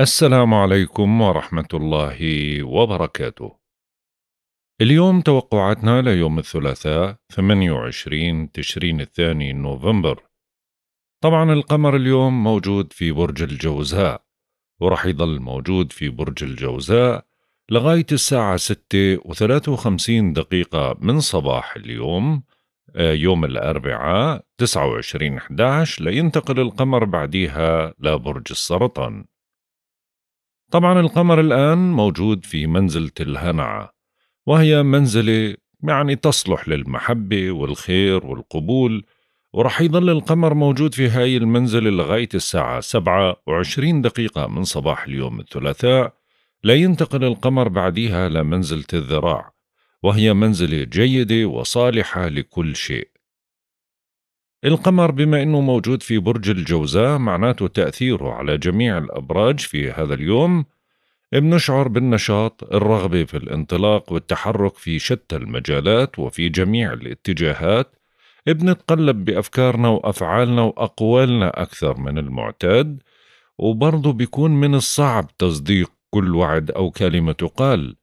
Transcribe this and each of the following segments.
السلام عليكم ورحمة الله وبركاته. اليوم توقعاتنا ليوم الثلاثاء 28 تشرين الثاني نوفمبر. طبعا القمر اليوم موجود في برج الجوزاء ورح يظل موجود في برج الجوزاء لغاية الساعة 6 و53 دقيقة من صباح اليوم آه، يوم الأربعاء 29 11 لينتقل القمر بعديها لبرج السرطان. طبعا القمر الآن موجود في منزلة الهنعة وهي منزلة يعني تصلح للمحبة والخير والقبول ورح يضل القمر موجود في هاي المنزلة لغاية الساعة سبعة وعشرين دقيقة من صباح اليوم الثلاثاء لا ينتقل القمر بعديها لمنزلة الذراع وهي منزلة جيدة وصالحة لكل شيء القمر بما أنه موجود في برج الجوزاء معناته تأثيره على جميع الأبراج في هذا اليوم بنشعر بالنشاط الرغبة في الانطلاق والتحرك في شتى المجالات وفي جميع الاتجاهات بنتقلب بأفكارنا وأفعالنا وأقوالنا أكثر من المعتاد وبرضه بيكون من الصعب تصديق كل وعد أو كلمة تقال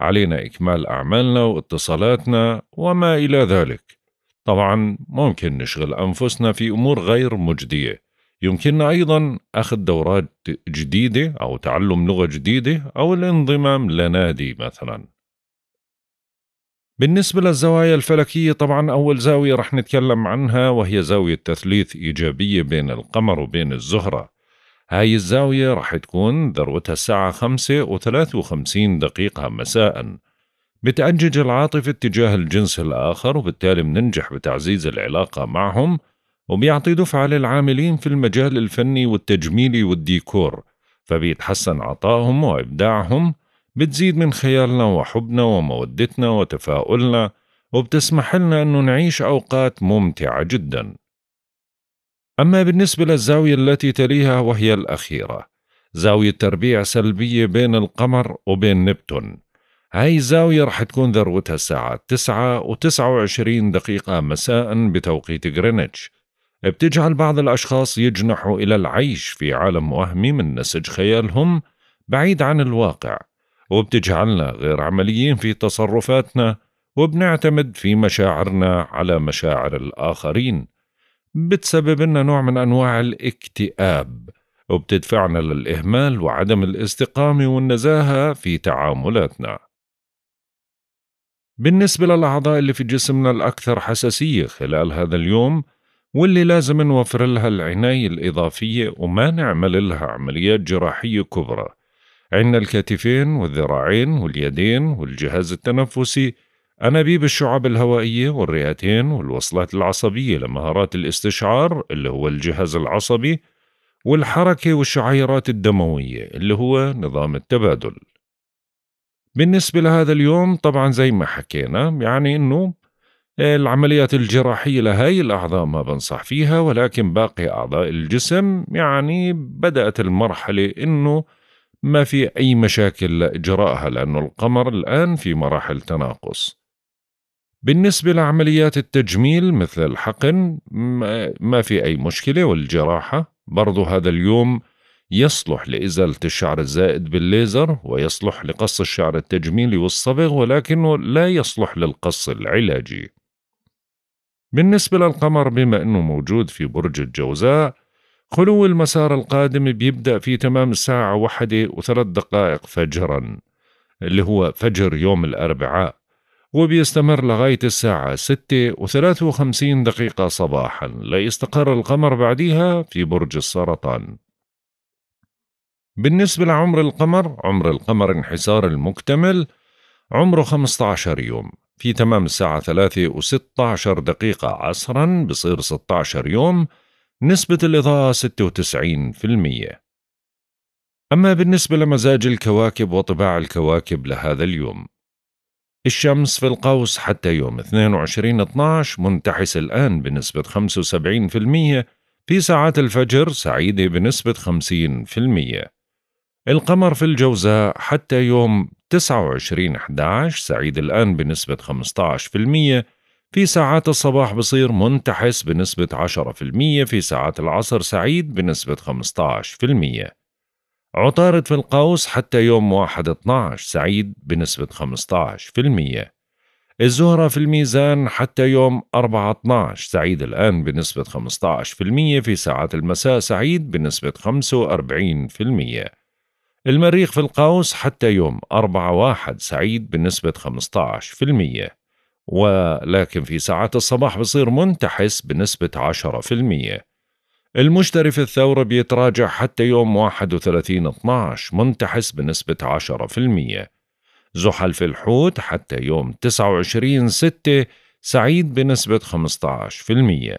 علينا إكمال أعمالنا واتصالاتنا وما إلى ذلك طبعا ممكن نشغل أنفسنا في أمور غير مجدية يمكننا أيضا أخذ دورات جديدة أو تعلم لغة جديدة أو الانضمام لنادي مثلا بالنسبة للزوايا الفلكية طبعا أول زاوية رح نتكلم عنها وهي زاوية تثليث إيجابية بين القمر وبين الزهرة هاي الزاوية رح تكون ذروتها الساعة 5 و 53 دقيقة مساءً بتأجج العاطفة تجاه الجنس الآخر وبالتالي بننجح بتعزيز العلاقة معهم وبيعطي دفعة للعاملين في المجال الفني والتجميلي والديكور فبيتحسن عطائهم وإبداعهم بتزيد من خيالنا وحبنا ومودتنا وتفاؤلنا وبتسمح لنا أنه نعيش أوقات ممتعة جدا أما بالنسبة للزاوية التي تليها وهي الأخيرة زاوية تربيع سلبية بين القمر وبين نبتون هاي الزاوية رح تكون ذروتها الساعة 9 و29 دقيقة مساء بتوقيت غرينتش بتجعل بعض الأشخاص يجنحوا إلى العيش في عالم وهمي من نسج خيالهم بعيد عن الواقع وبتجعلنا غير عمليين في تصرفاتنا وبنعتمد في مشاعرنا على مشاعر الآخرين بتسبب لنا نوع من أنواع الاكتئاب وبتدفعنا للإهمال وعدم الاستقامة والنزاهة في تعاملاتنا بالنسبة للأعضاء اللي في جسمنا الأكثر حساسية خلال هذا اليوم واللي لازم نوفر لها العناية الإضافية وما نعمل لها عمليات جراحية كبرى عندنا الكتفين والذراعين واليدين والجهاز التنفسي أنابيب الشعب الهوائية والرئتين والوصلات العصبية لمهارات الاستشعار اللي هو الجهاز العصبي والحركة والشعيرات الدموية اللي هو نظام التبادل بالنسبة لهذا اليوم طبعا زي ما حكينا يعني أنه العمليات الجراحية لهي الأعضاء ما بنصح فيها ولكن باقي أعضاء الجسم يعني بدأت المرحلة أنه ما في أي مشاكل لإجراءها لأنه القمر الآن في مراحل تناقص بالنسبة لعمليات التجميل مثل الحقن ما في أي مشكلة والجراحة برضو هذا اليوم يصلح لإزالة الشعر الزائد بالليزر ويصلح لقص الشعر التجميلي والصبغ ولكنه لا يصلح للقص العلاجي بالنسبة للقمر بما أنه موجود في برج الجوزاء خلو المسار القادم بيبدأ في تمام الساعة واحدة وثلاث دقائق فجرا اللي هو فجر يوم الأربعاء وبيستمر لغاية الساعة ستة وثلاث وخمسين دقيقة صباحا لا يستقر القمر بعدها في برج السرطان بالنسبة لعمر القمر عمر القمر انحسار المكتمل عمره 15 يوم في تمام الساعة 3 و16 دقيقة عصرا بصير 16 يوم نسبة الإضاءة 96% أما بالنسبة لمزاج الكواكب وطباع الكواكب لهذا اليوم الشمس في القوس حتى يوم 22/12 منتحس الآن بنسبة 75% في ساعات الفجر سعيدة بنسبة 50% القمر في الجوزاء حتى يوم 29 11 سعيد الآن بنسبة 15% في ساعات الصباح بصير منتحس بنسبة 10% في ساعات العصر سعيد بنسبة 15% عطارد في القوس حتى يوم 1 12 سعيد بنسبة 15% الزهرة في الميزان حتى يوم 4 12 سعيد الآن بنسبة 15% في ساعات المساء سعيد بنسبة 45% المريخ في القوس حتى يوم 4-1 سعيد بنسبة 15% ولكن في ساعات الصباح بصير منتحس بنسبة 10% المشتري في الثورة بيتراجع حتى يوم 31-12 منتحس بنسبة 10% زحل في الحوت حتى يوم 29 6 سعيد بنسبة 15%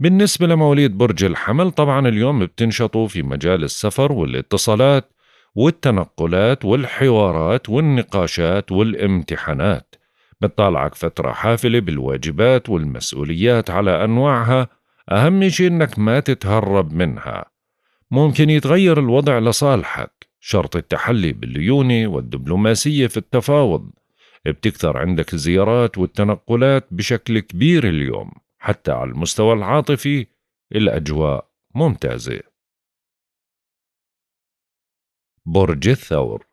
بالنسبة لمواليد برج الحمل طبعا اليوم بتنشطوا في مجال السفر والاتصالات والتنقلات والحوارات والنقاشات والامتحانات بتطالعك فترة حافلة بالواجبات والمسؤوليات على أنواعها أهم شيء إنك ما تتهرب منها ممكن يتغير الوضع لصالحك شرط التحلي بالليونة والدبلوماسية في التفاوض بتكثر عندك الزيارات والتنقلات بشكل كبير اليوم حتى على المستوى العاطفي الأجواء ممتازة برج الثور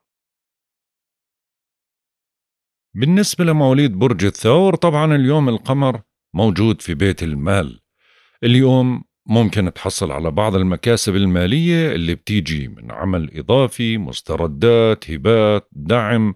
بالنسبة لمواليد برج الثور طبعا اليوم القمر موجود في بيت المال اليوم ممكن تحصل على بعض المكاسب المالية اللي بتيجي من عمل إضافي مستردات هبات دعم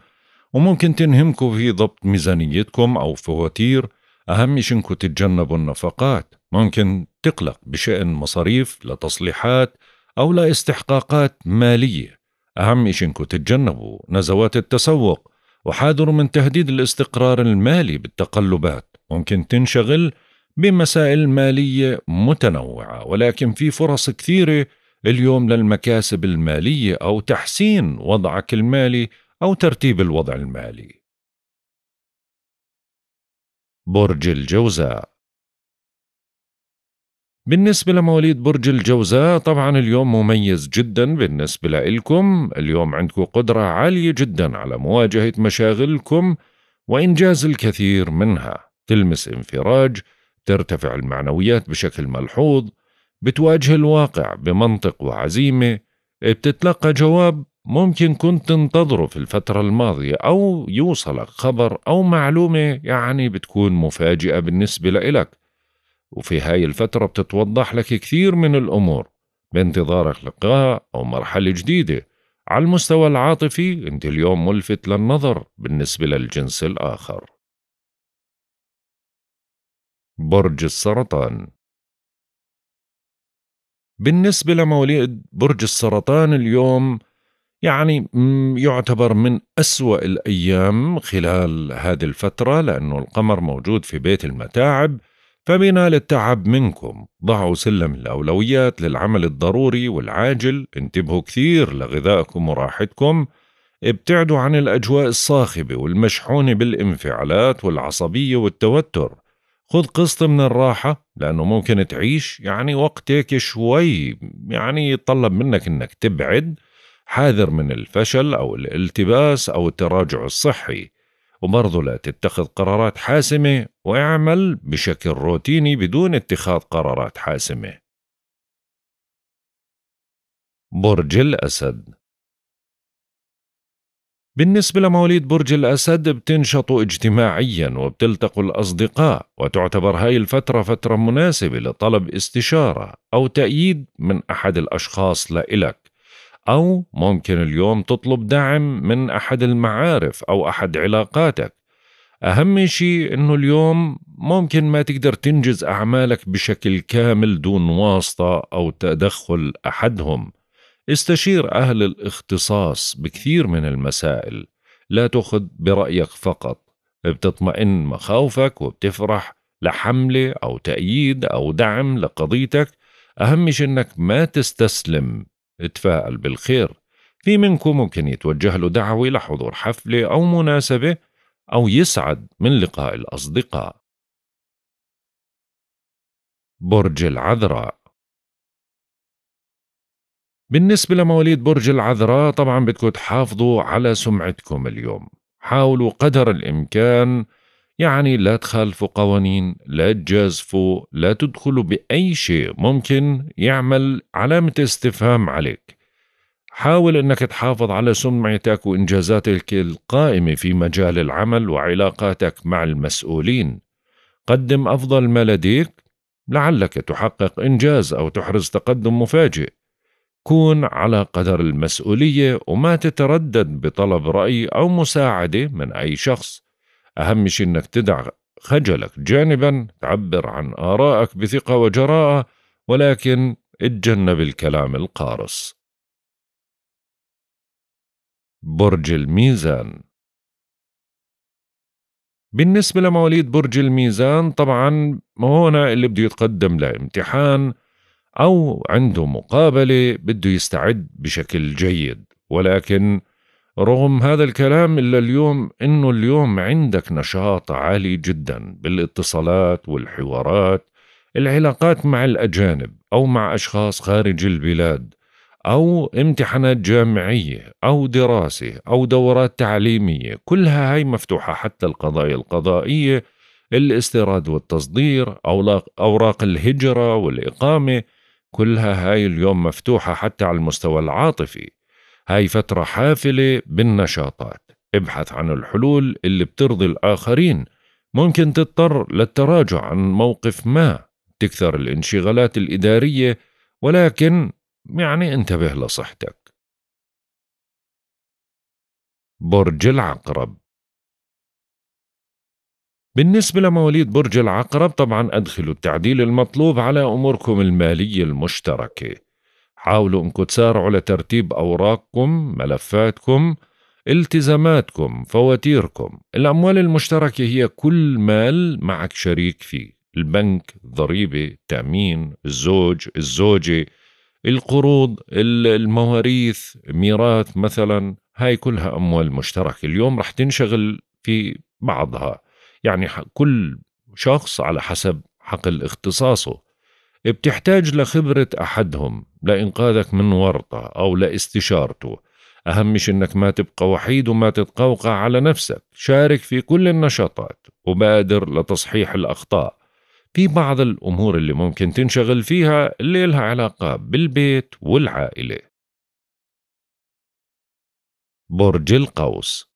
وممكن تنهمكم في ضبط ميزانيتكم أو فواتير أهم شيء إنكم تتجنبوا النفقات ممكن تقلق بشأن مصاريف لتصليحات أو لاستحقاقات مالية أهم شيء إنكم تتجنبوا نزوات التسوق وحاذروا من تهديد الاستقرار المالي بالتقلبات ممكن تنشغل بمسائل مالية متنوعة ولكن في فرص كثيرة اليوم للمكاسب المالية أو تحسين وضعك المالي أو ترتيب الوضع المالي برج الجوزاء بالنسبة لمواليد برج الجوزاء طبعا اليوم مميز جدا بالنسبة لإلكم اليوم عندكم قدرة عالية جدا على مواجهة مشاغلكم وإنجاز الكثير منها تلمس انفراج ترتفع المعنويات بشكل ملحوظ بتواجه الواقع بمنطق وعزيمة بتتلقى جواب ممكن كنت تنتظره في الفترة الماضية أو يوصلك خبر أو معلومة يعني بتكون مفاجئة بالنسبة لإلك وفي هاي الفترة بتتوضح لك كثير من الأمور بانتظارك لقاء أو مرحلة جديدة على المستوى العاطفي أنت اليوم ملفت للنظر بالنسبة للجنس الآخر برج السرطان بالنسبة لمواليد برج السرطان اليوم يعني يعتبر من أسوأ الأيام خلال هذه الفترة لأنه القمر موجود في بيت المتاعب فبنا للتعب منكم ضعوا سلم الأولويات للعمل الضروري والعاجل انتبهوا كثير لغذائكم وراحتكم ابتعدوا عن الأجواء الصاخبة والمشحونة بالانفعالات والعصبية والتوتر خذ قسط من الراحة لأنه ممكن تعيش يعني وقتك شوي يعني يتطلب منك أنك تبعد حاذر من الفشل أو الالتباس أو التراجع الصحي وبرضه لا تتخذ قرارات حاسمة واعمل بشكل روتيني بدون اتخاذ قرارات حاسمة برج الأسد بالنسبة لمواليد برج الأسد بتنشطوا اجتماعيا وبتلتقوا الأصدقاء وتعتبر هاي الفترة فترة مناسبة لطلب استشارة أو تأييد من أحد الأشخاص لإلك أو ممكن اليوم تطلب دعم من أحد المعارف أو أحد علاقاتك أهم شيء أنه اليوم ممكن ما تقدر تنجز أعمالك بشكل كامل دون واسطة أو تدخل أحدهم استشير أهل الاختصاص بكثير من المسائل لا تأخذ برأيك فقط بتطمئن مخاوفك وبتفرح لحملة أو تأييد أو دعم لقضيتك أهم شيء أنك ما تستسلم اتفائل بالخير في منكم ممكن يتوجه له دعوة لحضور حفلة أو مناسبة أو يسعد من لقاء الأصدقاء برج العذراء بالنسبة لمواليد برج العذراء طبعا بدكم تحافظوا على سمعتكم اليوم حاولوا قدر الإمكان يعني لا تخالفوا قوانين لا تجازفوا لا تدخلوا بأي شيء ممكن يعمل علامة استفهام عليك حاول أنك تحافظ على سمعتك وإنجازاتك القائمة في مجال العمل وعلاقاتك مع المسؤولين قدم أفضل ما لديك لعلك تحقق إنجاز أو تحرز تقدم مفاجئ كون على قدر المسؤولية وما تتردد بطلب رأي أو مساعدة من أي شخص أهم شيء إنك تدع خجلك جانبا تعبر عن آرائك بثقة وجراءة ولكن اتجنب الكلام القارص برج الميزان بالنسبة لمواليد برج الميزان طبعا هنا اللي بده يتقدم لامتحان أو عنده مقابلة بده يستعد بشكل جيد ولكن رغم هذا الكلام إلا اليوم إنه اليوم عندك نشاط عالي جدا بالاتصالات والحوارات العلاقات مع الأجانب أو مع أشخاص خارج البلاد أو امتحانات جامعية أو دراسة أو دورات تعليمية كلها هاي مفتوحة حتى القضايا القضائية الاستيراد والتصدير أوراق, أوراق الهجرة والإقامة كلها هاي اليوم مفتوحة حتى على المستوى العاطفي هاي فترة حافلة بالنشاطات ابحث عن الحلول اللي بترضي الآخرين ممكن تضطر للتراجع عن موقف ما تكثر الانشغالات الإدارية ولكن يعني انتبه لصحتك برج العقرب بالنسبة لمواليد برج العقرب طبعا أدخلوا التعديل المطلوب على أموركم المالية المشتركة حاولوا انكم تسارعوا لترتيب اوراقكم ملفاتكم التزاماتكم فواتيركم الاموال المشتركه هي كل مال معك شريك فيه البنك ضريبه تامين الزوج الزوجه القروض المواريث ميراث مثلا هاي كلها اموال مشتركه اليوم رح تنشغل في بعضها يعني كل شخص على حسب حقل اختصاصه بتحتاج لخبرة أحدهم لإنقاذك من ورطة أو لاستشارته أهم شيء إنك ما تبقى وحيد وما تتقوقع على نفسك شارك في كل النشاطات وبادر لتصحيح الأخطاء في بعض الأمور اللي ممكن تنشغل فيها اللي لها علاقة بالبيت والعائلة برج القوس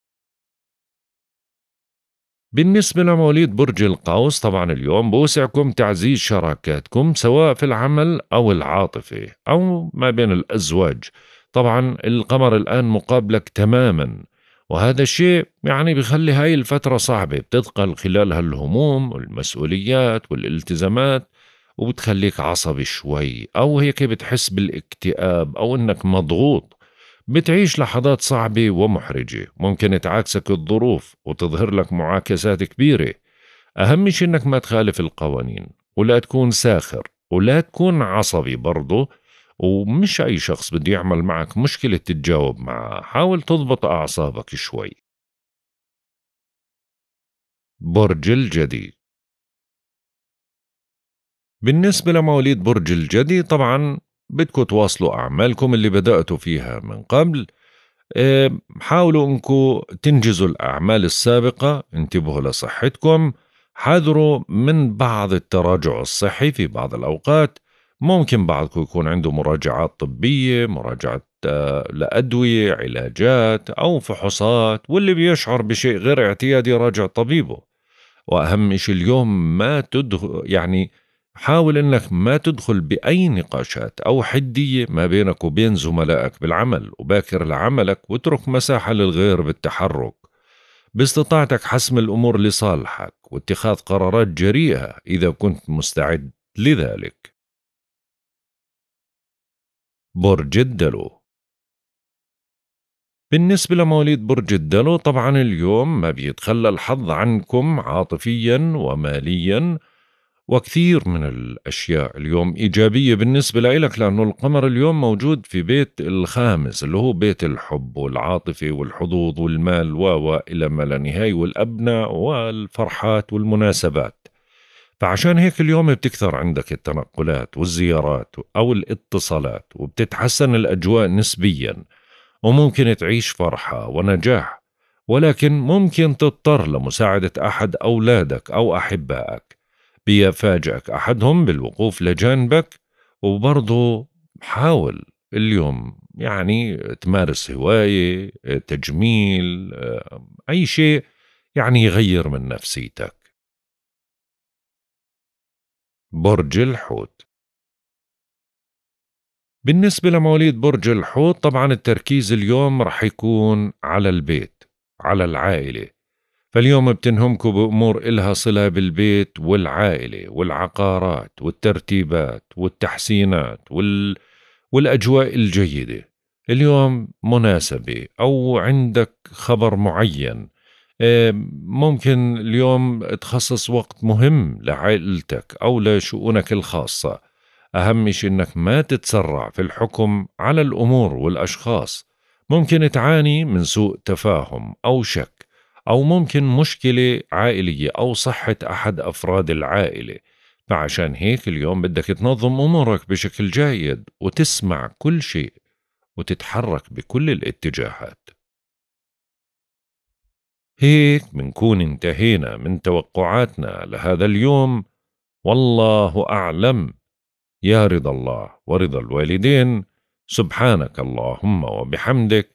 بالنسبة لمواليد برج القوس طبعا اليوم بوسعكم تعزيز شراكاتكم سواء في العمل أو العاطفة أو ما بين الأزواج طبعا القمر الآن مقابلك تماما وهذا الشيء يعني بيخلي هاي الفترة صعبة بتثقل خلالها الهموم والمسؤوليات والالتزامات وبتخليك عصبي شوي أو هيك بتحس بالاكتئاب أو إنك مضغوط بتعيش لحظات صعبة ومحرجة ممكن تعاكسك الظروف وتظهر لك معاكسات كبيرة أهم شيء إنك ما تخالف القوانين ولا تكون ساخر ولا تكون عصبي برضه ومش أي شخص بده يعمل معك مشكلة تتجاوب معها حاول تضبط أعصابك شوي برج الجدي بالنسبة لمواليد برج الجدي طبعا بدكم تواصلوا أعمالكم اللي بدأتوا فيها من قبل آه، حاولوا أنكم تنجزوا الأعمال السابقة انتبهوا لصحتكم حذروا من بعض التراجع الصحي في بعض الأوقات ممكن بعضكم يكون عنده مراجعات طبية مراجعة آه، لأدوية علاجات أو فحوصات واللي بيشعر بشيء غير اعتيادي راجع طبيبه وأهم شيء اليوم ما تدخل يعني حاول انك ما تدخل باي نقاشات او حديه ما بينك وبين زملائك بالعمل وباكر لعملك واترك مساحه للغير بالتحرك باستطاعتك حسم الامور لصالحك واتخاذ قرارات جريئه اذا كنت مستعد لذلك برج الدلو بالنسبة لمواليد برج الدلو طبعا اليوم ما بيتخلى الحظ عنكم عاطفيا وماليا وكثير من الأشياء اليوم إيجابية بالنسبة لإلك لأنه القمر اليوم موجود في بيت الخامس اللي هو بيت الحب والعاطفة والحظوظ والمال وإلى ما لا نهاية والأبناء والفرحات والمناسبات فعشان هيك اليوم بتكثر عندك التنقلات والزيارات أو الاتصالات وبتتحسن الأجواء نسبيا وممكن تعيش فرحة ونجاح ولكن ممكن تضطر لمساعدة أحد أولادك أو أحبائك بيفاجئك أحدهم بالوقوف لجانبك وبرضه حاول اليوم يعني تمارس هواية تجميل آه، أي شيء يعني يغير من نفسيتك برج الحوت بالنسبة لمواليد برج الحوت طبعا التركيز اليوم رح يكون على البيت على العائلة فاليوم بتنهمكوا بأمور إلها صلة بالبيت والعائلة والعقارات والترتيبات والتحسينات وال... والأجواء الجيدة اليوم مناسبة أو عندك خبر معين آه، ممكن اليوم تخصص وقت مهم لعائلتك أو لشؤونك الخاصة أهم شيء أنك ما تتسرع في الحكم على الأمور والأشخاص ممكن تعاني من سوء تفاهم أو شك أو ممكن مشكلة عائلية أو صحة أحد أفراد العائلة فعشان هيك اليوم بدك تنظم أمورك بشكل جيد وتسمع كل شيء وتتحرك بكل الاتجاهات هيك منكون انتهينا من توقعاتنا لهذا اليوم والله أعلم يا رضا الله ورضا الوالدين سبحانك اللهم وبحمدك